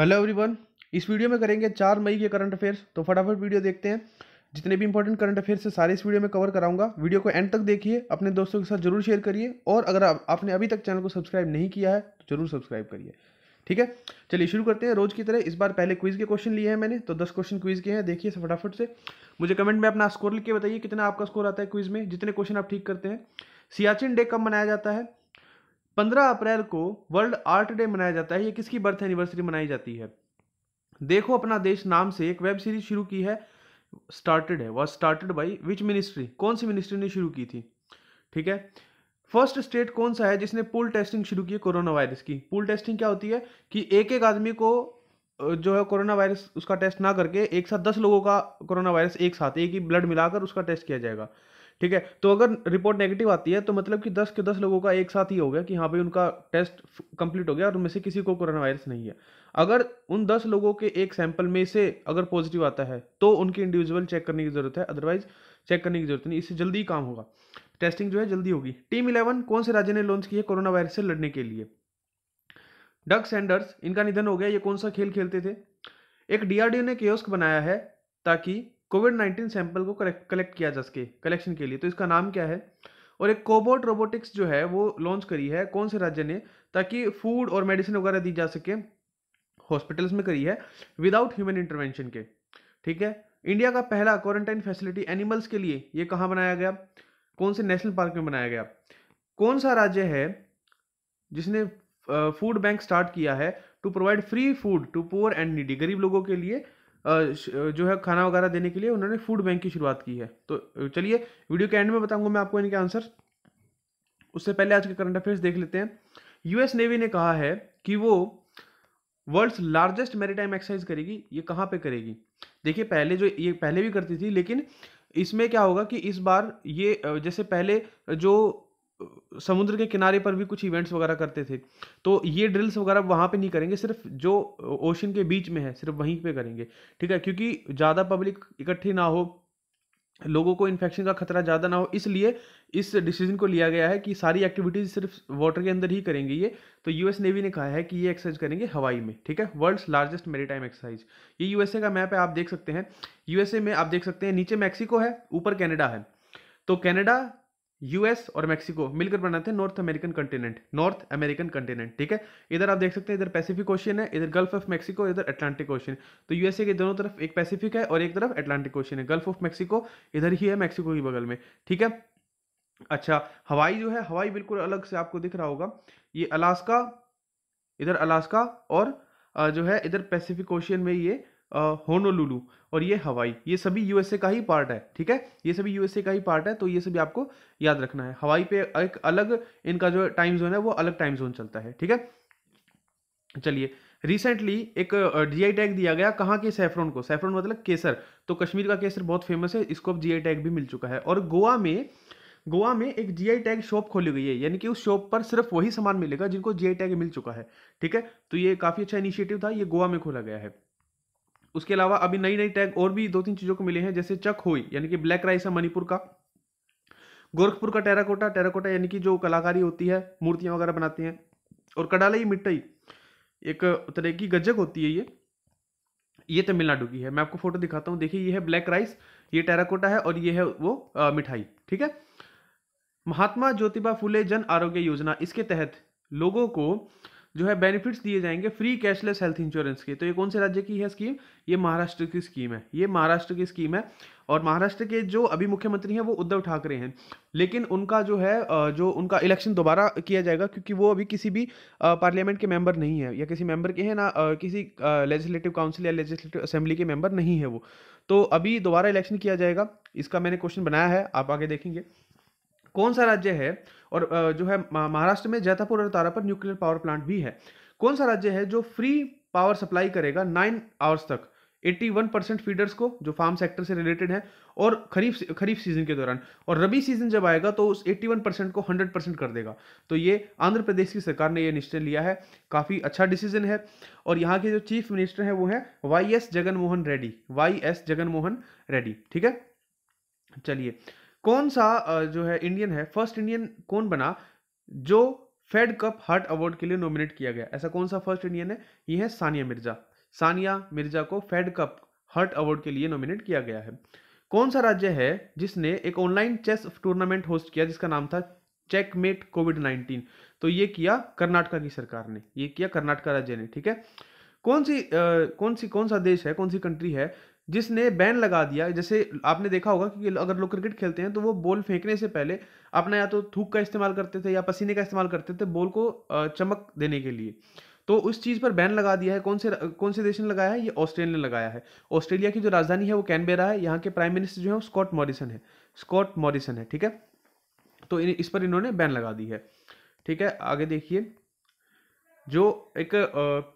hello everyone इस video में करेंगे चार मई के करंट अफेयर्स तो फटाफट वीडियो देखते हैं जितने भी इंपॉर्टेंट करंट अफेयर्स है सारे इस वीडियो में कवर कराऊंगा वीडियो को एंड तक देखिए अपने दोस्तों के साथ जरूर शेयर करिए और अगर आप, आपने अभी तक चैनल को सब्सक्राइब नहीं किया है तो जरूर सब्सक्राइब करिए ठीक है चलिए शुरू करते हैं रोज की तरह इस बार पहले क्विज के क्वेश्चन लिए हैं मैंने तो दस क्वेश्चन क्विज के हैं देखिए फटाफट से मुझे कमेंट में अपना स्कोर लिख के बताइए कितना आपका स्कोर आता है क्विज में जितने क्वेश्चन आप ठीक करते हैं सियाचिन डे कब मनाया जाता है पंद्रह अप्रैल को वर्ल्ड आर्ट डे मनाया जाता है ये किसकी बर्थ एनिवर्सरी मनाई जाती है देखो अपना देश नाम से एक वेब सीरीज शुरू की है स्टार्टेड है was started by which ministry कौन सी मिनिस्ट्री ने शुरू की थी ठीक है फर्स्ट स्टेट कौन सा है जिसने पूल टेस्टिंग शुरू की है कोरोना वायरस की पूल टेस्टिंग क्या होती है कि एक एक आदमी को जो है कोरोना वायरस उसका टेस्ट ना करके एक साथ दस लोगों का कोरोना वायरस एक साथ एक ही ब्लड मिलाकर उसका टेस्ट किया जाएगा ठीक है तो अगर रिपोर्ट नेगेटिव आती है तो मतलब कि दस के दस लोगों का एक साथ ही हो गया कि हाँ भाई उनका टेस्ट कंप्लीट हो गया और उनमें से किसी को कोरोना वायरस नहीं है अगर उन दस लोगों के एक सैंपल में से अगर पॉजिटिव आता है तो उनके इंडिविजुअल चेक करने की ज़रूरत है अदरवाइज चेक करने की जरूरत नहीं इससे जल्दी ही काम होगा टेस्टिंग जो है जल्दी होगी टीम इलेवन कौन से राज्य ने लॉन्च की है कोरोना वायरस से लड़ने के लिए डग सैंडर्स इनका निधन हो गया ये कौन सा खेल खेलते थे एक डीआरडीओ ने केयोस्क बनाया है ताकि कोविड नाइन्टीन सैंपल को कलेक्ट किया जा सके कलेक्शन के लिए तो इसका नाम क्या है और एक कोबोट रोबोटिक्स जो है वो लॉन्च करी है कौन से राज्य ने ताकि फूड और मेडिसिन वगैरह दी जा सके हॉस्पिटल्स में करी है विदाउट ह्यूमन इंटरवेंशन के ठीक है इंडिया का पहला क्वारंटाइन फैसिलिटी एनिमल्स के लिए ये कहाँ बनाया गया कौन से नेशनल पार्क में बनाया गया कौन सा राज्य है जिसने फूड बैंक स्टार्ट किया है to provide free food to poor and needy गरीब लोगों के लिए जो है खाना वगैरह देने के लिए उन्होंने फूड बैंक की शुरुआत की है तो चलिए वीडियो के एंड में बताऊंगा मैं आपको इनके आंसर उससे पहले आज के करंट अफेयर्स देख लेते हैं यूएस नेवी ने कहा है कि वो वर्ल्ड्स लार्जेस्ट मेरीटाइम एक्सरसाइज करेगी ये कहाँ पे करेगी देखिए पहले जो ये पहले भी करती थी लेकिन इसमें क्या होगा कि इस बार ये जैसे पहले जो समुद्र के किनारे पर भी कुछ इवेंट्स वगैरह करते थे तो ये ड्रिल्स वगैरह वहाँ पे नहीं करेंगे सिर्फ जो ओशन के बीच में है सिर्फ वहीं पे करेंगे ठीक है क्योंकि ज़्यादा पब्लिक इकट्ठी ना हो लोगों को इन्फेक्शन का खतरा ज़्यादा ना हो इसलिए इस डिसीजन को लिया गया है कि सारी एक्टिविटीज़ सिर्फ वाटर के अंदर ही करेंगे ये तो यूएस नेवी ने कहा है कि ये एक्सरसाइज करेंगे हवाई में ठीक है वर्ल्ड्स लार्जेस्ट मेरीटाइम एक्सरसाइज ये यूएसए का मैप है आप देख सकते हैं यूएसए में आप देख सकते हैं नीचे मैक्सिको है ऊपर कैनेडा है तो कैनेडा यूएस और मैक्सिको मिलकर बनाते हैं North American continent North American continent ठीक है इधर आप देख सकते हैं इधर पैसिफिक ओशन है इधर गल्फ ऑफ मैक्सिको इधर अटलांटिक ओशन तो यूएसए के दोनों तरफ एक पैसिफिक है और एक तरफ अटलांटिक ओशियन है गल्फ ऑफ मैक्सिको इधर ही है मैक्सिको के बगल में ठीक है अच्छा हवाई जो है हवाई बिल्कुल अलग से आपको दिख रहा होगा ये अलास्का इधर अलास्का और जो है इधर पैसिफिक ओशियन में ये होनोलुलू और ये हवाई ये सभी यूएसए का ही पार्ट है ठीक है ये सभी यूएसए का ही पार्ट है तो ये सभी आपको याद रखना है हवाई पे एक अलग इनका जो टाइम जोन है वो अलग टाइम जोन चलता है ठीक है चलिए रिसेंटली एक जीआई टैग दिया गया कहाँ के सैफ्रोन को सैफ्रोन मतलब केसर तो कश्मीर का केसर बहुत फेमस है इसको अब जीआई टैग भी मिल चुका है और गोवा में गोवा में एक जीआई टैग शॉप खोली गई है यानी कि उस शॉप पर सिर्फ वही सामान मिलेगा जिनको जीआई टैग मिल चुका है ठीक है तो ये काफ़ी अच्छा इनिशिएटिव था ये गोवा में खोला गया है उसके अलावा अभी नई नई टैग और भी दो तीन चीज़ों को मिले हैं जैसे चक होई यानी कि ब्लैक राइस है मणिपुर का गोरखपुर का टेराकोटा टेराकोटा यानी कि जो कलाकारी होती है मूर्तियां वगैरह बनाते हैं और कडालई मिट्टई एक तरह की गजक होती है ये ये तमिलनाडु की है मैं आपको फोटो दिखाता हूँ देखिए ये है ब्लैक राइस ये टेराकोटा है और ये है वो आ, मिठाई ठीक है महात्मा ज्योतिबा फुले जन आरोग्य योजना इसके तहत लोगों को जो है बेनिफिट्स दिए जाएंगे फ्री कैशलेस हेल्थ इंश्योरेंस के तो ये कौन से राज्य की है स्कीम ये महाराष्ट्र की स्कीम है ये महाराष्ट्र की स्कीम है और महाराष्ट्र के जो अभी मुख्यमंत्री हैं वो उद्धव ठाकरे हैं लेकिन उनका जो है जो उनका इलेक्शन दोबारा किया जाएगा क्योंकि वो अभी किसी भी पार्लियामेंट के मेंबर नहीं है या किसी मेंबर के हैं ना किसी लेजिस्लेटिव काउंसिल या लेजिस्लेटिव असेंबली के मेंबर नहीं है वो तो अभी दोबारा इलेक्शन किया जाएगा इसका मैंने क्वेश्चन बनाया है आप आगे देखेंगे कौन सा राज्य है और जो है महाराष्ट्र में जैतापुर और पर न्यूक्लियर पावर प्लांट भी है कौन सा राज्य है जो फ्री पावर सप्लाई करेगा नाइन आवर्स तक 81 परसेंट फीडर्स को जो फार्म सेक्टर से रिलेटेड है और खरीफ खरीफ सीजन के दौरान और रबी सीजन जब आएगा तो उस 81 परसेंट को 100 परसेंट कर देगा तो ये आंध्र प्रदेश की सरकार ने ये निश्चय लिया है काफ़ी अच्छा डिसीजन है और यहाँ के जो चीफ मिनिस्टर हैं वो हैं Y S Jaganmohan Reddy Y S Jaganmohan Reddy ठीक है चलिए कौन सा जो है इंडियन है फर्स्ट इंडियन कौन बना जो फेड कप हार्ट अवार्ड के लिए नॉमिनेट किया गया ऐसा कौन सा फर्स्ट इंडियन है ये है सानिया मिर्जा सानिया मिर्जा को फेड कप हार्ट अवार्ड के लिए नॉमिनेट किया गया है कौन सा राज्य है जिसने एक ऑनलाइन चेस टूर्नामेंट होस्ट किया जिसका नाम था चेकमेट कोविड नाइनटीन तो ये किया कर्नाटका की सरकार ने ये किया कर्नाटका राज्य ने ठीक है कौन सी आ, कौन सी कौन सा देश है कौन सी कंट्री है जिसने बैन लगा दिया जैसे आपने देखा होगा कि अगर लोग क्रिकेट खेलते हैं तो वो बॉल फेंकने से पहले अपना या तो थूक का इस्तेमाल करते थे या पसीने का इस्तेमाल करते थे बॉल को चमक देने के लिए तो उस चीज़ पर बैन लगा दिया है कौन से कौन से देश ने लगाया है ये ऑस्ट्रेलिया ने लगाया है ऑस्ट्रेलिया की जो राजधानी है वो कैनबेरा है यहाँ के प्राइम मिनिस्टर जो है स्कॉट मॉरिसन है स्कॉट मॉरिसन है ठीक है तो इस पर इन्होंने बैन लगा दी है ठीक है आगे देखिए जो एक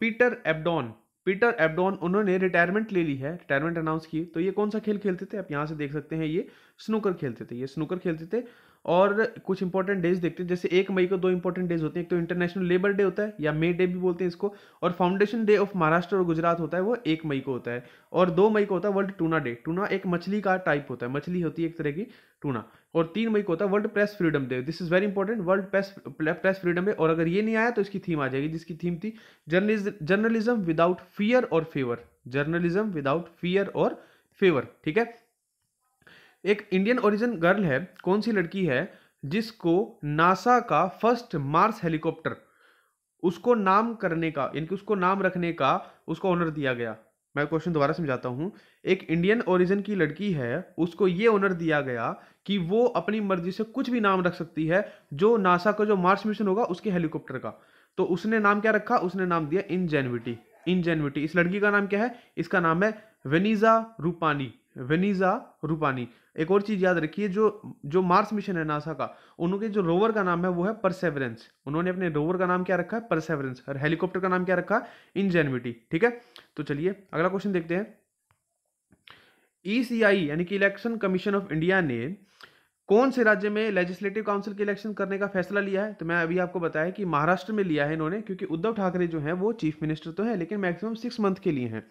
पीटर एबडॉन पीटर एबडॉन उन्होंने रिटायरमेंट ले ली है रिटायरमेंट अनाउंस की तो ये कौन सा खेल खेलते थे आप यहाँ से देख सकते हैं ये स्नूकर खेलते थे ये स्नूकर खेलते थे और कुछ इंपॉर्टेंट डेज देखते हैं जैसे एक मई को दो इंपॉर्टेंट डेज होते हैं एक तो इंटरनेशनल लेबर डे होता है या मे डे भी बोलते हैं इसको और फाउंडेशन डे ऑफ महाराष्ट्र और गुजरात होता है वो एक मई को होता है और दो मई को होता है वर्ल्ड टूना डे टूना एक मछली का टाइप होता है मछली होती है एक तरह की टूना और तीन मई को होता है world press freedom day this is very important world press press freedom day और अगर ये नहीं आया तो इसकी थीम आ जाएगी जिसकी थीम थी जर्नलिज्म विदाउट फियर और फेवर जर्नलिज्म विदाउट फियर और फेवर ठीक है एक इंडियन ओरिजिन गर्ल है कौन सी लड़की है जिसको नासा का फर्स्ट मार्स हेलीकॉप्टर उसको नाम करने का यानी कि उसको नाम रखने का उसको ऑनर दिया गया मैं क्वेश्चन दोबारा समझाता हूँ एक इंडियन ओरिजिन की लड़की है उसको ये ऑनर दिया गया कि वो अपनी मर्जी से कुछ भी नाम रख सकती है जो नासा का जो मार्स मिशन होगा उसके हेलीकॉप्टर का तो उसने नाम क्या रखा उसने नाम दिया इनजेनविटी इनजेनविटी इस लड़की का नाम क्या है इसका नाम है वेनिजा रूपानी वेनीजा रूपानी एक और चीज़ याद रखिए जो जो मार्स मिशन है नासा का उनके जो रोवर का नाम है वो है परसेवरेंस उन्होंने अपने रोवर का नाम क्या रखा है परसेवरेंस और हेलीकॉप्टर का नाम क्या रखा है इंजेनविटी ठीक है तो चलिए अगला क्वेश्चन देखते हैं ईसीआई e यानी कि इलेक्शन कमीशन ऑफ इंडिया ने कौन से राज्य में लेजिस्लेटिव काउंसिल के इलेक्शन करने का फैसला लिया है तो मैं अभी आपको बताया कि महाराष्ट्र में लिया है इन्होंने क्योंकि उद्धव ठाकरे जो हैं वो चीफ मिनिस्टर तो हैं लेकिन मैक्सिमम सिक्स मंथ के लिए हैं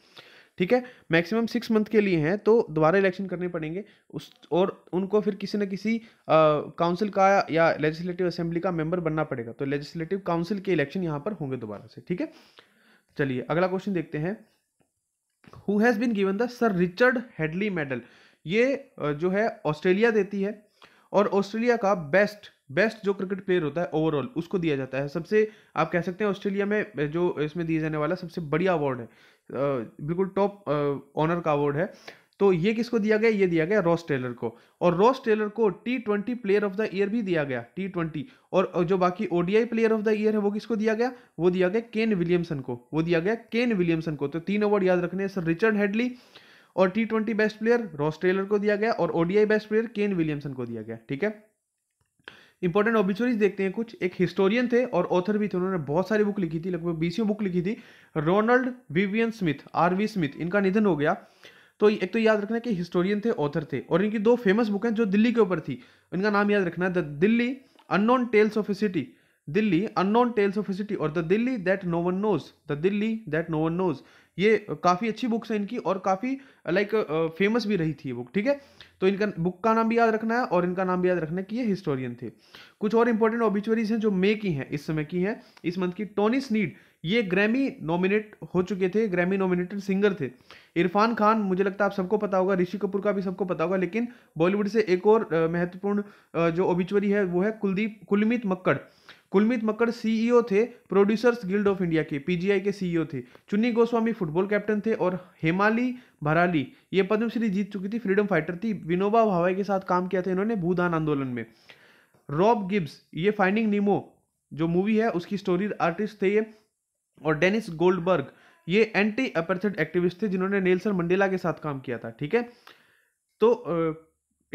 ठीक है मैक्सिमम सिक्स मंथ के लिए हैं तो दोबारा इलेक्शन करने पड़ेंगे उस और उनको फिर किसी न किसी काउंसिल का या लेजिस्लेटिव असेंबली का मेंबर बनना पड़ेगा तो लेजिस्लेटिव काउंसिल के इलेक्शन यहाँ पर होंगे दोबारा से ठीक है चलिए अगला क्वेश्चन देखते हैं who has been given the Sir Richard Hadlee medal ये जो है ऑस्ट्रेलिया देती है और ऑस्ट्रेलिया का बेस्ट बेस्ट जो क्रिकेट प्लेयर होता है ओवरऑल उसको दिया जाता है सबसे आप कह सकते हैं ऑस्ट्रेलिया में जो इसमें दिया जाने वाला सबसे बढ़िया अवार्ड है बिल्कुल टॉप ऑनर का अवार्ड है तो ये किसको दिया गया ये दिया गया रॉस टेलर को और रॉस टेलर को T twenty player of the year भी दिया गया टी ट्वेंटी और जो बाकी ODI player of the year है वो किसको दिया गया वो दिया गया केन विलियमसन को वो दिया गया केन विलियमसन को तो तीन अवार्ड याद रखने सर रिचर्ड हेडली और T twenty best player Ross Taylor को दिया गया और ODI best player Kane Williamson को दिया गया ठीक है इंपॉर्टेंट ऑबिचुरीज देखते हैं कुछ एक हिस्टोरियन थे और ऑथर भी थे उन्होंने बहुत सारी बुक लिखी थी लगभग बीसियों बुक लिखी थी Ronald Vivian Smith R V Smith इनका निधन हो गया तो एक तो याद रखना कि हिस्टोरियन थे ऑथर थे और इनकी दो फेमस बुक हैं जो दिल्ली के ऊपर थी इनका नाम याद रखना the Delhi unknown tales of a city Delhi unknown tales of a city और the Delhi that no one knows the Delhi that no one knows ये काफ़ी अच्छी बुक्स है इनकी और काफ़ी लाइक फेमस भी रही थी ये बुक ठीक है तो इनका बुक का नाम भी याद रखना है और इनका नाम भी याद रखना है कि ये हिस्टोरियन थे कुछ और इंपॉर्टेंट ऑबिचुरीज हैं जो मे की हैं इस समय की हैं इस मंथ की टोनी स्नीड ये ग्रैमी नॉमिनेट हो चुके थे ग्रैमी नॉमिनेटेड सिंगर थे इरफान खान मुझे लगता है आप सबको पता होगा ऋषि कपूर का भी सबको पता होगा लेकिन बॉलीवुड से एक और महत्वपूर्ण जो ओबिचुरी है वो है कुलदीप कुलमित मक्कड़ कुलमित मक्कड़ सीईओ e थे प्रोड्यूसर्स गिल्ड ऑफ इंडिया के पीजीआई के सीईओ e थे चुन्नी गोस्वामी फुटबॉल कैप्टन थे और हेमाली भराली ये पद्मश्री जीत चुकी थी फ्रीडम फाइटर थी विनोबा भावे के साथ काम किया था इन्होंने भूदान आंदोलन में रॉब गिब्स ये फाइंडिंग नीमो जो मूवी है उसकी स्टोरी आर्टिस्ट थे ये और डेनिस गोल्डबर्ग ये एंटी अपर्थेड एक्टिविस्ट थे जिन्होंने नेल्सन मंडेला के साथ काम किया था ठीक है तो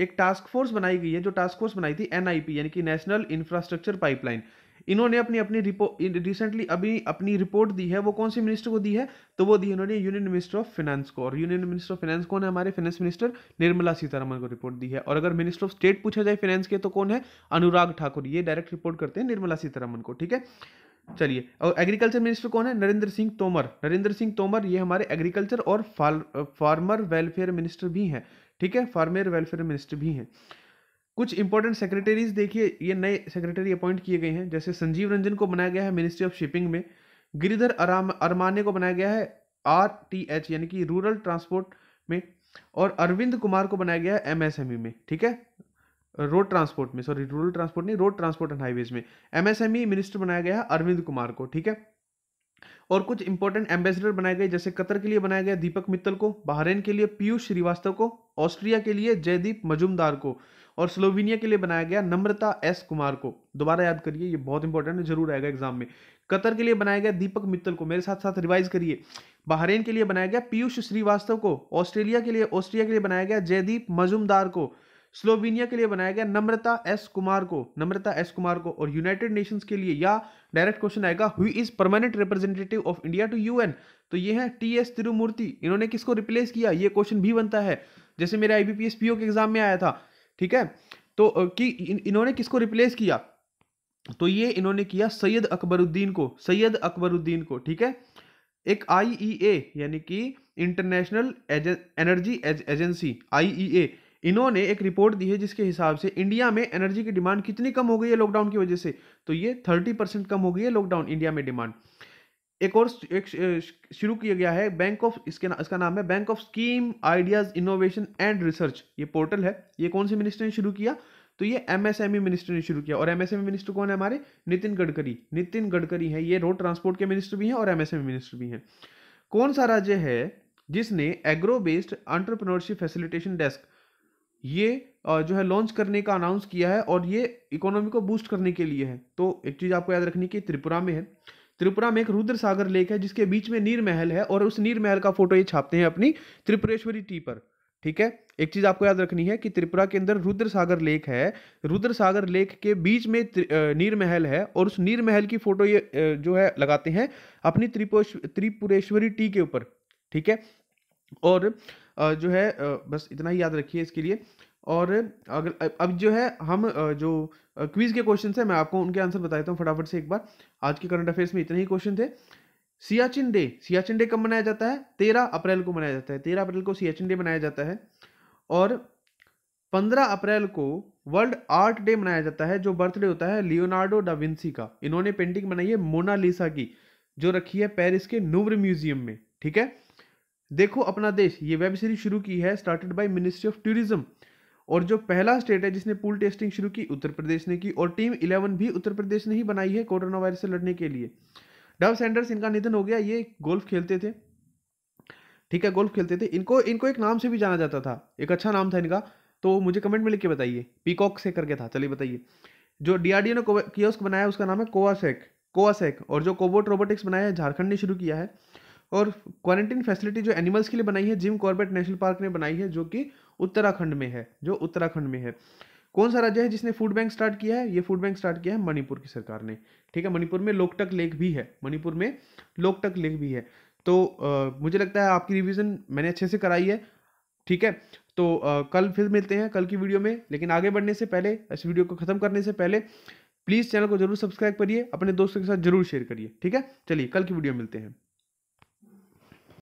एक टास्क फोर्स बनाई गई है जो टास्क फोर्स बनाई थी एनआईपी यानी कि नेशनल इंफ्रास्ट्रक्चर पाइपलाइन इन्होंने अपनी अपनी रिपोर्ट रिसेंटली अभी अपनी रिपोर्ट दी है वो कौन सी मिनिस्टर को दी है तो वो दी इन्होंने यूनियन मिनिस्टर ऑफ फाइनेंस को और यूनियन मिनिस्टर ऑफ फाइनेंस कौन है हमारे फाइनेंस मिनिस्टर निर्मला सीतारमन को रिपोर्ट दी है और अगर मिनिस्टर ऑफ स्टेट पूछा जाए फाइनेंस के तो कौन है अनुराग ठाकुर ये डायरेक्ट रिपोर्ट करते हैं निर्मला सीतारमन को ठीक है चलिए और एग्रीकल्चर मिनिस्टर कौन है नरेंद्र सिंह तोमर नरेंद्र सिंह तोमर ये हमारे एग्रीकल्चर और फार्मर वेलफेयर मिनिस्टर भी हैं ठीक है फार्मर वेलफेयर मिनिस्टर भी हैं कुछ इंपॉर्टेंट सेक्रेटरीज देखिए ये नए सेक्रेटरी अपॉइंट किए गए हैं जैसे संजीव रंजन को बनाया गया है मिनिस्ट्री ऑफ शिपिंग में गिरिधर अरमाने को बनाया गया है आर टी एच यानी कि रूरल ट्रांसपोर्ट में और अरविंद कुमार को बनाया गया है एमएसएमई e में ठीक है रोड ट्रांसपोर्ट में सॉरी रूरल ट्रांसपोर्ट नहीं रोड ट्रांसपोर्ट एंड हाईवेज में एमएसएमई मिनिस्टर e बनाया गया है अरविंद कुमार को ठीक है और कुछ इंपॉर्टेंट एम्बेसडर बनाए गए जैसे कतर के लिए बनाया गया दीपक मित्तल को बहरेन के लिए पीयूष श्रीवास्तव को ऑस्ट्रिया के लिए जयदीप मजुमदार को और स्लोवेनिया के लिए बनाया गया नम्रता एस कुमार को दोबारा याद करिए ये बहुत इंपॉर्टेंट है जरूर आएगा एग्जाम में कतर के लिए बनाया गया दीपक मित्तल को मेरे साथ साथ रिवाइज करिए बहरेन के लिए बनाया गया पीयूष श्रीवास्तव को ऑस्ट्रेलिया के लिए ऑस्ट्रिया के लिए बनाया गया जयदीप मजुमदार को स्लोवेनिया के लिए बनाया गया नम्रता एस कुमार को नम्रता एस कुमार को और यूनाइटेड नेशंस के लिए या डायरेक्ट क्वेश्चन आएगा who is permanent representative of India to UN तो ये है टी एस तिरुमूर्ति इन्होंने किसको रिप्लेस किया ये क्वेश्चन भी बनता है जैसे मेरे आईबीपीएस पीओ के एग्जाम में आया था ठीक है तो कि इन्होंने किसको रिप्लेस किया तो ये इन्होंने किया सैयद अकबरुद्दीन को सैयद अकबरुद्दीन को ठीक है एक आई e यानी कि इंटरनेशनल एनर्जी एजेंसी आई इन्होंने एक रिपोर्ट दी है जिसके हिसाब से इंडिया में एनर्जी की डिमांड कितनी कम हो गई है लॉकडाउन की वजह से तो ये थर्टी परसेंट कम हो गई है लॉकडाउन इंडिया में डिमांड एक और एक शुरू किया गया है बैंक ऑफ इसके ना, इसका नाम है bank of scheme ideas innovation and research ये पोर्टल है ये कौन से मिनिस्टर ने शुरू किया तो ये एमएसएमई मिनिस्टर e ने शुरू किया और एमएसएमई मिनिस्टर e कौन है हमारे नितिन गडकरी नितिन गडकरी है ये रोड ट्रांसपोर्ट के मिनिस्टर भी हैं और एमएसएमई मिनिस्टर e भी हैं कौन सा राज्य है जिसने agro based entrepreneurship facilitation desk ये जो है लॉन्च करने का अनाउंस किया है और ये इकोनॉमी को बूस्ट करने के लिए है तो एक चीज़ आपको याद रखनी कि त्रिपुरा में है त्रिपुरा में एक रुद्र सागर लेक है जिसके बीच में नीर महल है और उस नीर महल का फोटो ये छापते हैं अपनी त्रिपुरेश्वरी टी पर ठीक है एक चीज़ आपको याद रखनी है कि त्रिपुरा के अंदर रुद्र सागर लेक है रुद्र सागर लेक के बीच में नीर महल है और उस नीर महल की फोटो ये जो है लगाते हैं अपनी त्रिपुरेश्वरी टी के ऊपर ठीक है और जो है बस इतना ही याद रखिए इसके लिए और अगर अब जो है हम जो क्विज़ के क्वेश्चन है मैं आपको उनके आंसर बता देता हूँ फटाफट से एक बार आज के करंट अफेयर्स में इतने ही क्वेश्चन थे सियाचिन डे सियाचिन डे कब मनाया जाता है तेरह अप्रैल को मनाया जाता है तेरह अप्रैल को सियाचिन डे मनाया जाता है और पंद्रह अप्रैल को वर्ल्ड आर्ट डे मनाया जाता है जो बर्थडे होता है लियोनार्डो डा विंसी का इन्होंने पेंटिंग बनाई है मोनालिसा की जो रखी है पेरिस के नूवर म्यूजियम में ठीक है देखो अपना देश ये वेब सीरीज शुरू की है started by ministry of tourism और जो पहला स्टेट है जिसने पूल टेस्टिंग शुरू की उत्तर प्रदेश ने की और टीम इलेवन भी उत्तर प्रदेश ने ही बनाई है कोरोना वायरस से लड़ने के लिए डव सैंडर्स इनका निधन हो गया ये गोल्फ खेलते थे ठीक है गोल्फ खेलते थे इनको इनको एक नाम से भी जाना जाता था एक अच्छा नाम था इनका तो मुझे कमेंट में लिख के बताइए पीकॉक से करके था चलिए बताइए जो डीआरडीओ ने कियोस्क बनाया उसका नाम है कोवासेक कोवासेक और जो कोबोट रोबोटिक्स बनाया है झारखंड ने शुरू किया है और क्वारंटीन फैसिलिटी जो एनिमल्स के लिए बनाई है जिम कॉर्बेट नेशनल पार्क ने बनाई है जो कि उत्तराखंड में है जो उत्तराखंड में है कौन सा राज्य है जिसने फूड बैंक स्टार्ट किया है ये फूड बैंक स्टार्ट किया है मणिपुर की सरकार ने ठीक है मणिपुर में लोकटक लेक भी है मणिपुर में लोकटक लेक भी है तो आ, मुझे लगता है आपकी रिविज़न मैंने अच्छे से कराई है ठीक है तो आ, कल फिर मिलते हैं कल की वीडियो में लेकिन आगे बढ़ने से पहले इस वीडियो को ख़त्म करने से पहले प्लीज़ चैनल को जरूर सब्सक्राइब करिए अपने दोस्तों के साथ जरूर शेयर करिए ठीक है चलिए कल की वीडियो मिलते हैं